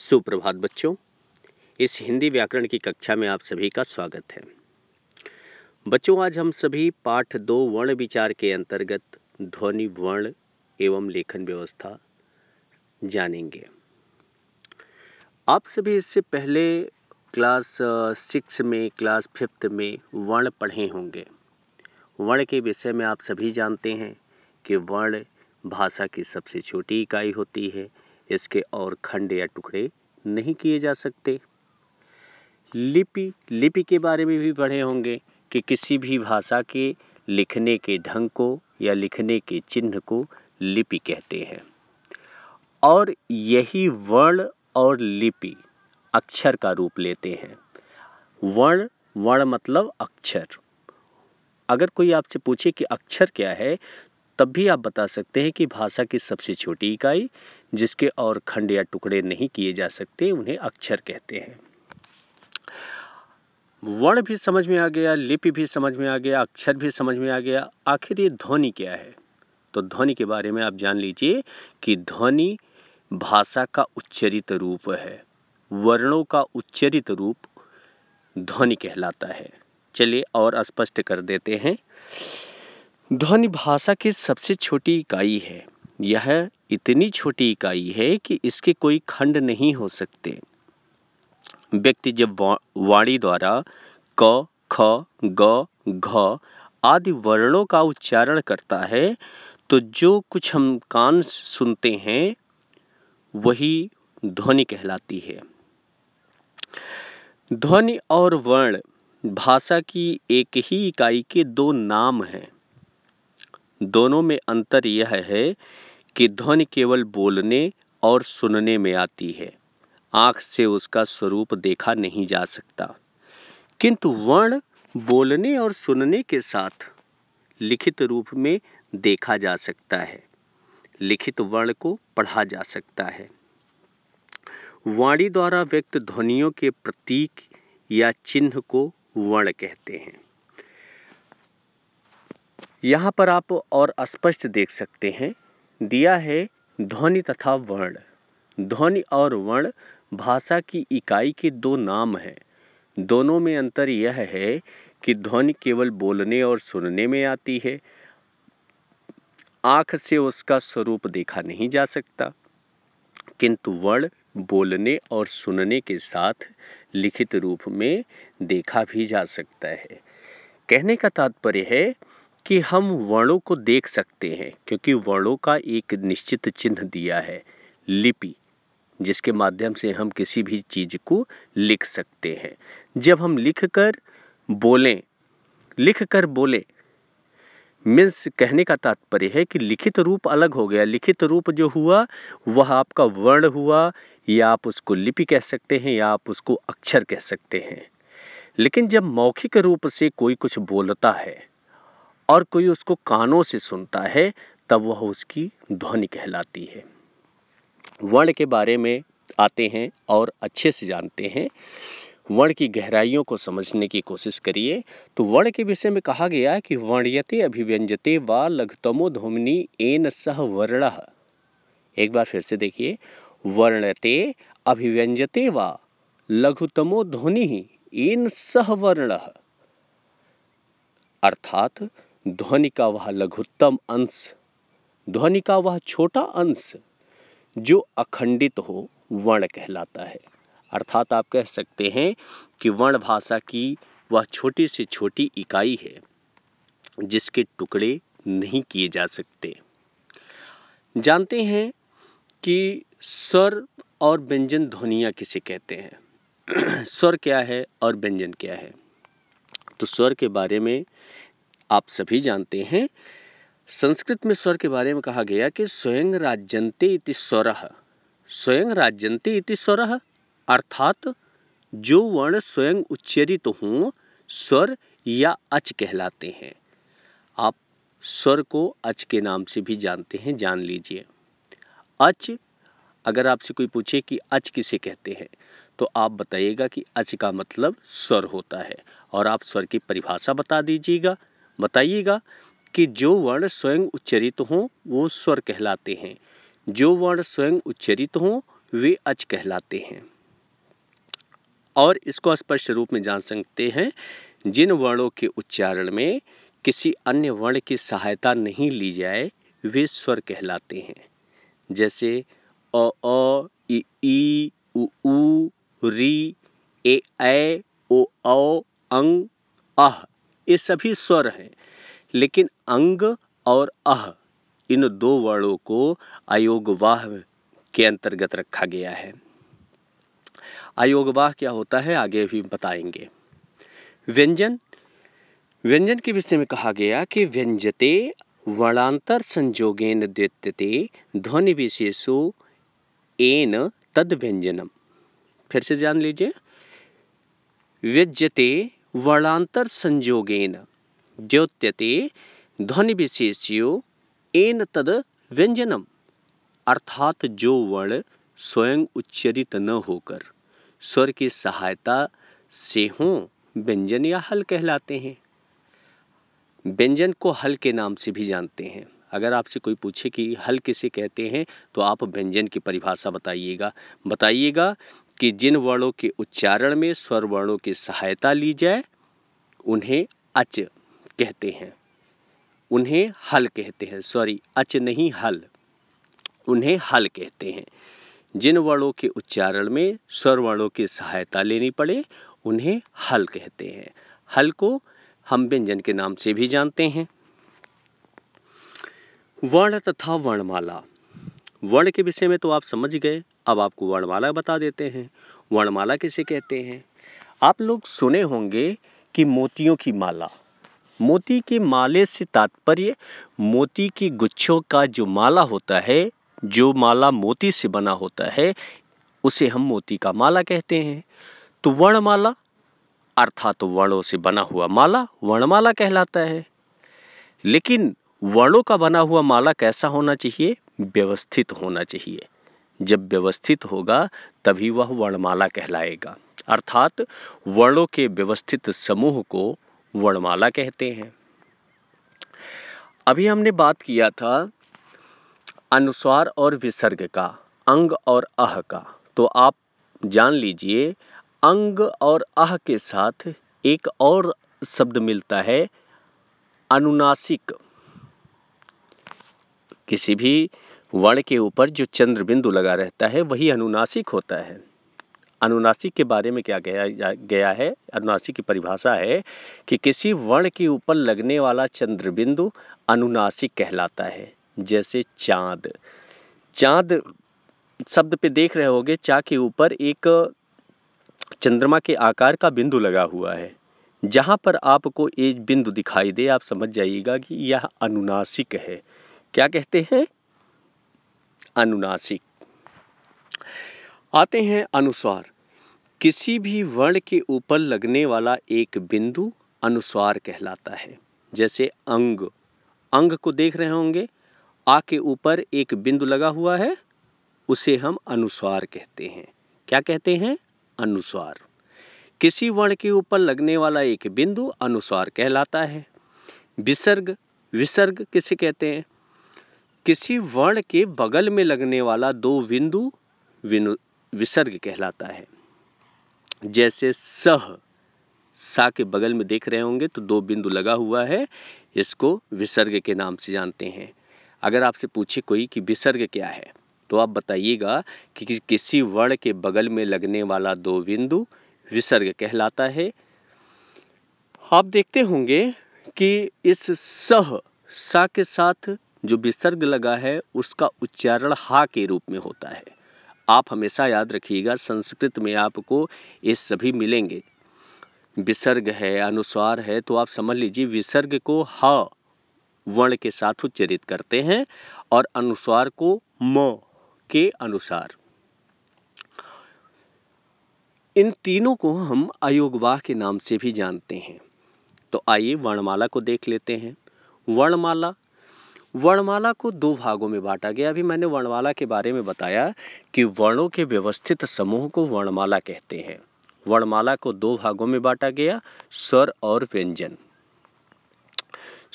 सुप्रभात बच्चों इस हिंदी व्याकरण की कक्षा में आप सभी का स्वागत है बच्चों आज हम सभी पाठ दो वर्ण विचार के अंतर्गत ध्वनि वर्ण एवं लेखन व्यवस्था जानेंगे आप सभी इससे पहले क्लास सिक्स में क्लास फिफ्थ में वर्ण पढ़े होंगे वर्ण के विषय में आप सभी जानते हैं कि वर्ण भाषा की सबसे छोटी इकाई होती है इसके और खंड या टुकड़े नहीं किए जा सकते लिपि लिपि के बारे में भी पढ़े होंगे कि किसी भी भाषा के लिखने के ढंग को या लिखने के चिन्ह को लिपि कहते हैं और यही वर्ण और लिपि अक्षर का रूप लेते हैं वर्ण वर्ण मतलब अक्षर अगर कोई आपसे पूछे कि अक्षर क्या है तब भी आप बता सकते हैं कि भाषा की सबसे छोटी इकाई जिसके और खंड या टुकड़े नहीं किए जा सकते उन्हें अक्षर कहते हैं वर्ण भी समझ में आ गया लिपि भी समझ में आ गया अक्षर भी समझ में आ गया आखिर ये ध्वनि क्या है तो ध्वनि के बारे में आप जान लीजिए कि ध्वनि भाषा का उच्चरित रूप है वर्णों का उच्चरित रूप ध्वनि कहलाता है चलिए और स्पष्ट कर देते हैं ध्वनि भाषा की सबसे छोटी इकाई है यह इतनी छोटी इकाई है कि इसके कोई खंड नहीं हो सकते व्यक्ति जब वाणी द्वारा क ख ग घ आदि वर्णों का उच्चारण करता है तो जो कुछ हम कान सुनते हैं वही ध्वनि कहलाती है ध्वनि और वर्ण भाषा की एक ही इकाई के दो नाम हैं दोनों में अंतर यह है कि ध्वनि केवल बोलने और सुनने में आती है आँख से उसका स्वरूप देखा नहीं जा सकता किंतु वर्ण बोलने और सुनने के साथ लिखित रूप में देखा जा सकता है लिखित वर्ण को पढ़ा जा सकता है वाणी द्वारा व्यक्त ध्वनियों के प्रतीक या चिन्ह को वर्ण कहते हैं यहाँ पर आप और स्पष्ट देख सकते हैं दिया है ध्वनि तथा वर्ण ध्वनि और वर्ण भाषा की इकाई के दो नाम हैं दोनों में अंतर यह है कि ध्वनि केवल बोलने और सुनने में आती है आँख से उसका स्वरूप देखा नहीं जा सकता किंतु वर्ण बोलने और सुनने के साथ लिखित रूप में देखा भी जा सकता है कहने का तात्पर्य है कि हम वर्णों को देख सकते हैं क्योंकि वर्णों का एक निश्चित चिन्ह दिया है लिपि जिसके माध्यम से हम किसी भी चीज़ को लिख सकते हैं जब हम लिख कर बोलें लिख कर बोलें मीन्स कहने का तात्पर्य है कि लिखित रूप अलग हो गया लिखित रूप जो हुआ वह आपका वर्ण हुआ या आप उसको लिपि कह सकते हैं या आप उसको अक्षर कह सकते हैं लेकिन जब मौखिक रूप से कोई कुछ बोलता है और कोई उसको कानों से सुनता है तब वह उसकी ध्वनि कहलाती है वर्ण के बारे में आते हैं और अच्छे से जानते हैं वर्ण की गहराइयों को समझने की कोशिश करिए तो वर्ण के विषय में कहा गया कि वर्ण्यते अभिव्यंजते व लघुतमो धोमनी एन सह वर्ण एक बार फिर से देखिए वर्णते अभिव्यंजते व लघुतमो ध्वनि एन सह वर्ण अर्थात ध्वनि का वह लघुत्तम अंश ध्वनि का वह छोटा अंश जो अखंडित हो वर्ण कहलाता है अर्थात आप कह सकते हैं कि वर्ण भाषा की वह छोटी से छोटी इकाई है जिसके टुकड़े नहीं किए जा सकते जानते हैं कि स्वर और व्यंजन ध्वनिया किसे कहते हैं स्वर क्या है और व्यंजन क्या है तो स्वर के बारे में आप सभी जानते हैं संस्कृत में स्वर के बारे में कहा गया कि स्वयं राज्यंते इति स्वर स्वयं राज्यंते इति स्वर अर्थात जो वर्ण स्वयं उच्चरित तो हों स्वर या अच कहलाते हैं आप स्वर को अच के नाम से भी जानते हैं जान लीजिए अच अगर आपसे कोई पूछे कि अच किसे कहते हैं तो आप बताइएगा कि अच का मतलब स्वर होता है और आप स्वर की परिभाषा बता दीजिएगा बताइएगा कि जो वर्ण स्वयं उच्चरित हों वो स्वर कहलाते हैं जो वर्ण स्वयं उच्चरित हों वे अच कहलाते हैं और इसको स्पष्ट रूप में जान सकते हैं जिन वर्णों के उच्चारण में किसी अन्य वर्ण की सहायता नहीं ली जाए वे स्वर कहलाते हैं जैसे अ अ इ ई उ ऊ री ए ऐ ओ औ अंग अह ये सभी स्वर हैं लेकिन अंग और अह इन दो वर्णों को अयोगवाह के अंतर्गत रखा गया है अयोगवाह क्या होता है आगे भी बताएंगे व्यंजन व्यंजन के विषय में कहा गया कि व्यंजते वर्णांतर संजोगेन द्वित ध्वनि विशेषो एन तद व्यंजनम फिर से जान लीजिए व्यज्यते वर्णांतर संयोगेन द्योत्यते ध्वनिविशेष्यो एन तद व्यंजनम अर्थात जो वर्ण स्वयं उच्चरित न होकर स्वर की सहायता से हो व्यंजन या हल कहलाते हैं व्यंजन को हल के नाम से भी जानते हैं अगर आपसे कोई पूछे कि हल किसे कहते हैं तो आप व्यंजन की परिभाषा बताइएगा बताइएगा कि जिन वर्णों के उच्चारण में स्वर वर्णों की सहायता ली जाए उन्हें अच कहते हैं उन्हें हल कहते हैं सॉरी अच नहीं हल उन्हें हल कहते हैं जिन वर्णों के उच्चारण में स्वर वर्णों की सहायता लेनी पड़े उन्हें हल कहते हैं हल को हम व्यंजन के नाम से भी जानते हैं वर्ण तथा वर्णमाला वर्ण के विषय में तो आप समझ गए अब आपको वर्णमाला बता देते हैं वर्णमाला किसे कहते हैं आप लोग सुने होंगे कि मोतियों की माला मोती के माले से तात्पर्य मोती के गुच्छों का जो माला होता है जो माला मोती से बना होता है उसे हम मोती का माला कहते हैं तो वर्णमाला अर्थात तो वर्णों से बना हुआ माला वर्णमाला कहलाता है लेकिन वर्णों का बना हुआ माला कैसा होना चाहिए व्यवस्थित होना चाहिए जब व्यवस्थित होगा तभी वह वर्णमाला कहलाएगा अर्थात वर्णों के व्यवस्थित समूह को वर्णमाला कहते हैं अभी हमने बात किया था अनुस्वार और विसर्ग का अंग और अह का तो आप जान लीजिए अंग और अह के साथ एक और शब्द मिलता है अनुनासिक किसी भी वर्ण के ऊपर जो चंद्र बिंदु लगा रहता है वही अनुनासिक होता है अनुनासिक के बारे में क्या गया गया है अनुनासिक की परिभाषा है कि किसी वर्ण के ऊपर लगने वाला चंद्र बिंदु अनुनासिक कहलाता है जैसे चाँद चाँद शब्द पे देख रहे होगे चा के ऊपर एक चंद्रमा के आकार का बिंदु लगा हुआ है जहाँ पर आपको एक बिंदु दिखाई दे आप समझ जाइएगा कि यह अनुनासिक है क्या कहते हैं अनुनासिक आते हैं अनुस्वार किसी भी वर्ण के ऊपर लगने वाला एक बिंदु अनुस्वार कहलाता है जैसे अंग अंग को देख रहे होंगे आ के ऊपर एक बिंदु लगा हुआ है उसे हम अनुस्वार कहते हैं क्या कहते हैं अनुस्वार किसी वर्ण के ऊपर लगने वाला एक बिंदु अनुस्वार कहलाता है विसर्ग विसर्ग किसे कहते हैं किसी वर्ण के बगल में लगने वाला दो बिंदु विसर्ग कहलाता है जैसे सह सा के बगल में देख रहे होंगे तो दो बिंदु लगा हुआ है इसको विसर्ग के नाम से जानते हैं अगर आपसे पूछे कोई कि विसर्ग क्या है तो आप बताइएगा कि किसी वर्ण के बगल में लगने वाला दो बिंदु विसर्ग कहलाता है आप देखते होंगे कि इस सह सा के साथ जो विसर्ग लगा है उसका उच्चारण हा के रूप में होता है आप हमेशा याद रखिएगा संस्कृत में आपको ये सभी मिलेंगे विसर्ग है अनुस्वार है तो आप समझ लीजिए विसर्ग को ह वर्ण के साथ उच्चरित करते हैं और अनुस्वार को म के अनुसार इन तीनों को हम अयोगवाह के नाम से भी जानते हैं तो आइए वर्णमाला को देख लेते हैं वर्णमाला वर्णमाला को दो भागों में बांटा गया अभी मैंने वर्णमाला के बारे में बताया कि वर्णों के व्यवस्थित समूह को वर्णमाला कहते हैं वर्णमाला को दो भागों में बांटा गया स्वर और व्यंजन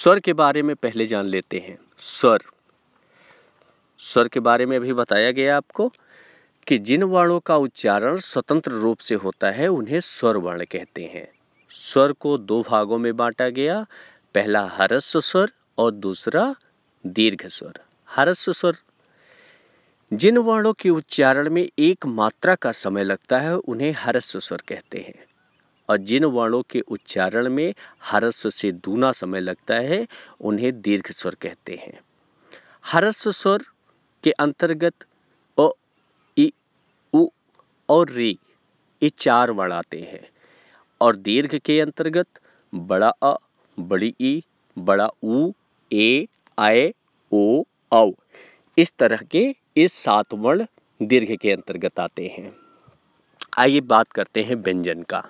स्वर के बारे में पहले जान लेते हैं स्वर स्वर के बारे में अभी बताया गया आपको कि जिन वर्णों का उच्चारण स्वतंत्र रूप से होता है उन्हें स्वर वर्ण कहते हैं स्वर को दो भागों में बांटा गया पहला हरस्व स्वर और दूसरा दीर्घ स्वर हरस्व स्वर जिन वर्णों के उच्चारण में एक मात्रा का समय लगता है उन्हें हरस्व स्वर कहते हैं और जिन वर्णों के उच्चारण में हरस्व से दूना समय लगता है उन्हें दीर्घ स्वर कहते हैं हरस्व स्वर के अंतर्गत ओ ई उ और री ये चार वर्ण आते हैं और दीर्घ के अंतर्गत बड़ा अ बड़ी ई बड़ा ऊ ए आए ओ औ इस तरह के इस सात वर्ण दीर्घ के अंतर्गत आते हैं आइए बात करते हैं व्यंजन का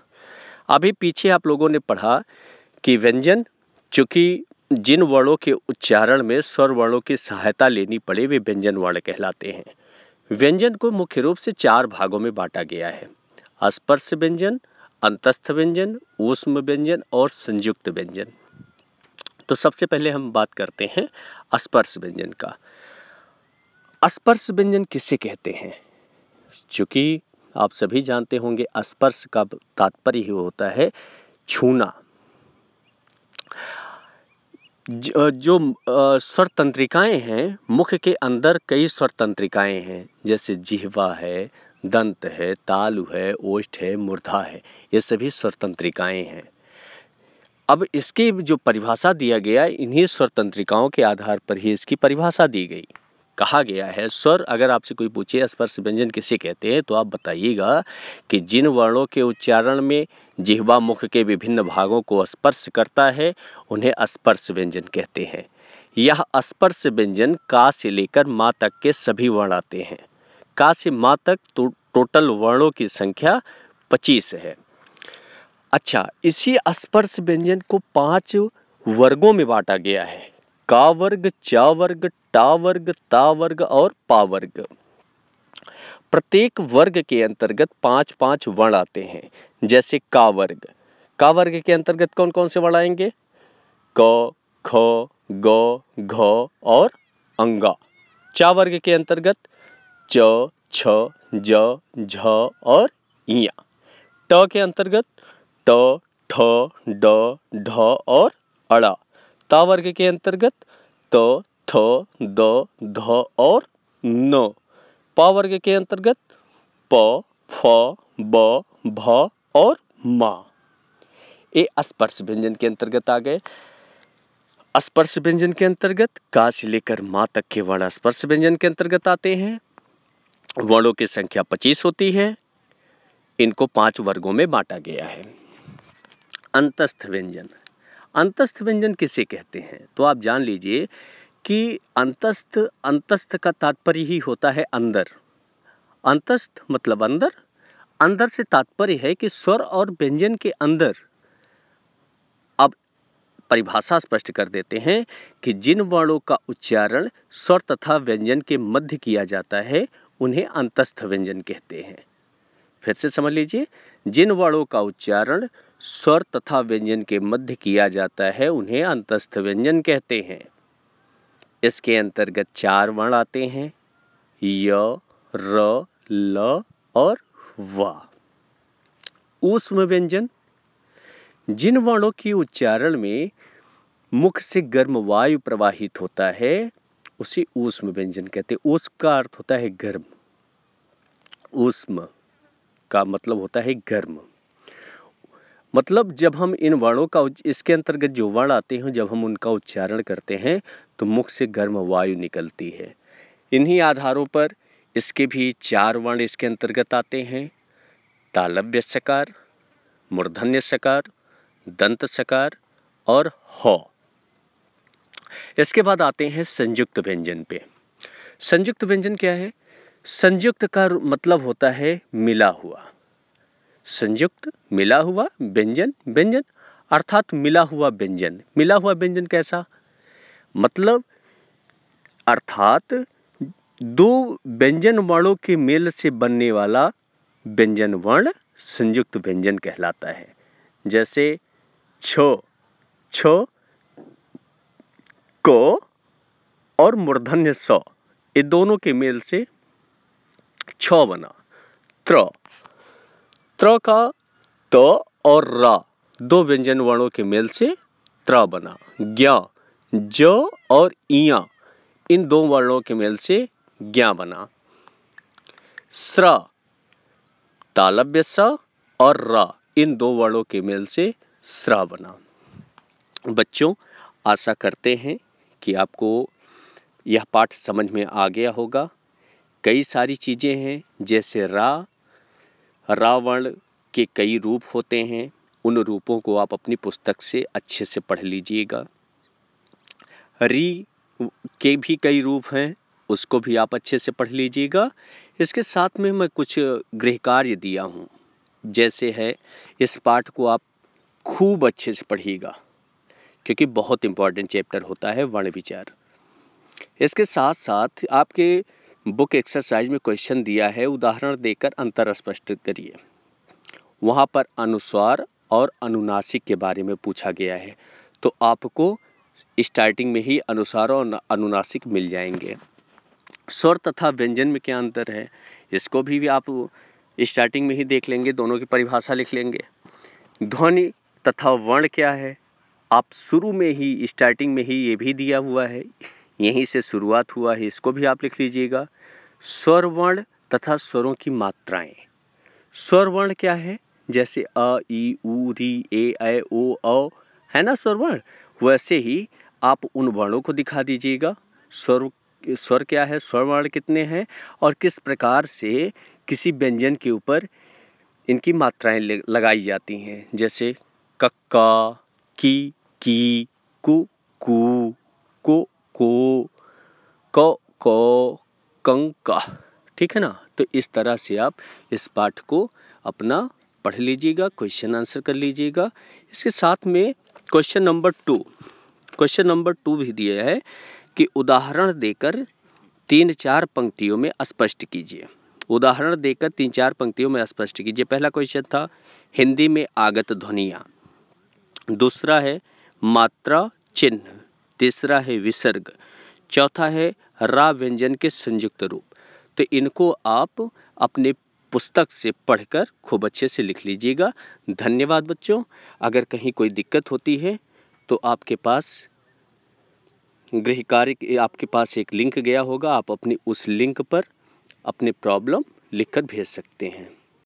अभी पीछे आप लोगों ने पढ़ा कि व्यंजन चूँकि जिन वर्णों के उच्चारण में स्वर वर्णों की सहायता लेनी पड़े वे व्यंजन वर्ण कहलाते हैं व्यंजन को मुख्य रूप से चार भागों में बांटा गया है स्पर्श व्यंजन अंतस्थ व्यंजन ऊष्म व्यंजन और संयुक्त व्यंजन तो सबसे पहले हम बात करते हैं स्पर्श व्यंजन का स्पर्श व्यंजन किसे कहते हैं चूंकि आप सभी जानते होंगे स्पर्श का तात्पर्य ही होता है छूना जो स्वर तंत्रिकाएँ हैं मुख के अंदर कई स्वर तंत्रिकाएँ हैं जैसे जिहवा है दंत है तालु है ओष्ठ है मुर्धा है ये सभी स्वर तंत्रिकाएँ हैं अब इसकी जो परिभाषा दिया गया इन्हीं स्वरतंत्रिकाओं के आधार पर ही इसकी परिभाषा दी गई कहा गया है स्वर अगर आपसे कोई पूछे स्पर्श व्यंजन किसे कहते हैं तो आप बताइएगा कि जिन वर्णों के उच्चारण में जिहवा मुख के विभिन्न भागों को स्पर्श करता है उन्हें स्पर्श व्यंजन कहते हैं यह स्पर्श व्यंजन का से लेकर माँ तक के सभी वर्ण आते हैं का से माँ तक तो, टोटल वर्णों की संख्या पच्चीस है अच्छा इसी स्पर्श व्यंजन को पांच वर्गों में बांटा गया है का वर्ग चा वर्ग टा वर्ग ता वर्ग और पा वर्ग प्रत्येक वर्ग के अंतर्गत पांच पांच वर्ण आते हैं जैसे का वर्ग का वर्ग के अंतर्गत कौन कौन से वर्ण आएंगे क ख ग घ और अंगा चा वर्ग के अंतर्गत च छ ज झ और इया ट के अंतर्गत ट ठ ड ढ और अड़ा ता वर्ग के अंतर्गत त थ द ध और न प वर्ग के अंतर्गत प फ ब भ और म ये स्पर्श व्यंजन के अंतर्गत आ गए स्पर्श व्यंजन के अंतर्गत का से लेकर मा तक के वर्ण स्पर्श व्यंजन के अंतर्गत आते हैं वर्णों की संख्या पच्चीस होती है इनको पांच वर्गों में बांटा गया है अंतस्थ व्यंजन अंतस्थ व्यंजन किसे कहते हैं तो आप जान लीजिए कि अंतस्थ अंतस्थ का तात्पर्य ही होता है अंदर अंतस्थ मतलब अंदर अंदर से तात्पर्य है कि स्वर और व्यंजन के अंदर अब परिभाषा स्पष्ट कर देते हैं कि जिन वर्णों का उच्चारण स्वर तथा व्यंजन के मध्य किया जाता है उन्हें अंतस्थ व्यंजन कहते हैं फिर से समझ लीजिए जिन वर्णों का उच्चारण स्वर तथा व्यंजन के मध्य किया जाता है उन्हें अंतस्थ व्यंजन कहते हैं इसके अंतर्गत चार वर्ण आते हैं य र ल और व ऊष्म व्यंजन जिन वर्णों के उच्चारण में मुख से गर्म वायु प्रवाहित होता है उसे ऊष्म व्यंजन कहते हैं ऊष्म का अर्थ होता है गर्म ऊष्म का मतलब होता है गर्म मतलब जब हम इन वर्णों का इसके अंतर्गत जो वर्ण आते हैं जब हम उनका उच्चारण करते हैं तो मुख से गर्म वायु निकलती है इन्हीं आधारों पर इसके भी चार वर्ण इसके अंतर्गत आते हैं तालव्य सकार मूर्धन्य सकार दंत सकार और हो इसके बाद आते हैं संयुक्त व्यंजन पे संयुक्त व्यंजन क्या है संयुक्त का मतलब होता है मिला हुआ संयुक्त मिला हुआ व्यंजन व्यंजन अर्थात मिला हुआ व्यंजन मिला हुआ व्यंजन कैसा मतलब अर्थात दो व्यंजन वर्णों के मेल से बनने वाला व्यंजन वर्ण संयुक्त व्यंजन कहलाता है जैसे छो छो को और मूर्धन्य सौ ये दोनों के मेल से छ बना त्र त्र का त और रा दो व्यंजन वर्णों के मेल से त्र बना ज्ञा ज और इया इन दो वर्णों के मेल से ज्ञा बना स्र तालब्य स और र इन दो वर्णों के मेल से स्र बना बच्चों आशा करते हैं कि आपको यह पाठ समझ में आ गया होगा कई सारी चीज़ें हैं जैसे रा रावण के कई रूप होते हैं उन रूपों को आप अपनी पुस्तक से अच्छे से पढ़ लीजिएगा री के भी कई रूप हैं उसको भी आप अच्छे से पढ़ लीजिएगा इसके साथ में मैं कुछ गृह कार्य दिया हूँ जैसे है इस पाठ को आप खूब अच्छे से पढ़िएगा क्योंकि बहुत इम्पॉर्टेंट चैप्टर होता है वर्ण विचार इसके साथ साथ आपके बुक एक्सरसाइज में क्वेश्चन दिया है उदाहरण देकर अंतर स्पष्ट करिए वहाँ पर अनुस्वार और अनुनासिक के बारे में पूछा गया है तो आपको स्टार्टिंग में ही अनुसार और अनुनासिक मिल जाएंगे स्वर तथा व्यंजन में क्या अंतर है इसको भी, भी आप स्टार्टिंग में ही देख लेंगे दोनों की परिभाषा लिख लेंगे ध्वनि तथा वर्ण क्या है आप शुरू में ही स्टार्टिंग में ही ये भी दिया हुआ है यहीं से शुरुआत हुआ है इसको भी आप लिख लीजिएगा स्वरवर्ण तथा स्वरों की मात्राएं स्वरवर्ण क्या है जैसे अ ई उ री ए ऐ ओ अ है ना स्वरवर्ण वैसे ही आप उन वर्णों को दिखा दीजिएगा स्वर स्वर क्या है स्वर वर्ण कितने हैं और किस प्रकार से किसी व्यंजन के ऊपर इनकी मात्राएं लगाई जाती हैं जैसे कक्का की की कु कु को क क कंक ठीक है ना तो इस तरह से आप इस पाठ को अपना पढ़ लीजिएगा क्वेश्चन आंसर कर लीजिएगा इसके साथ में question number two question number two भी दिया है कि उदाहरण देकर तीन चार पंक्तियों में स्पष्ट कीजिए उदाहरण देकर तीन चार पंक्तियों में स्पष्ट कीजिए पहला क्वेश्चन था हिंदी में आगत ध्वनियाँ दूसरा है मात्रा चिन्ह तीसरा है विसर्ग चौथा है रा व्यंजन के संयुक्त रूप तो इनको आप अपने पुस्तक से पढ़कर खूब अच्छे से लिख लीजिएगा धन्यवाद बच्चों अगर कहीं कोई दिक्कत होती है तो आपके पास गृह कार्य आपके पास एक लिंक गया होगा आप अपनी उस लिंक पर अपनी प्रॉब्लम लिखकर भेज सकते हैं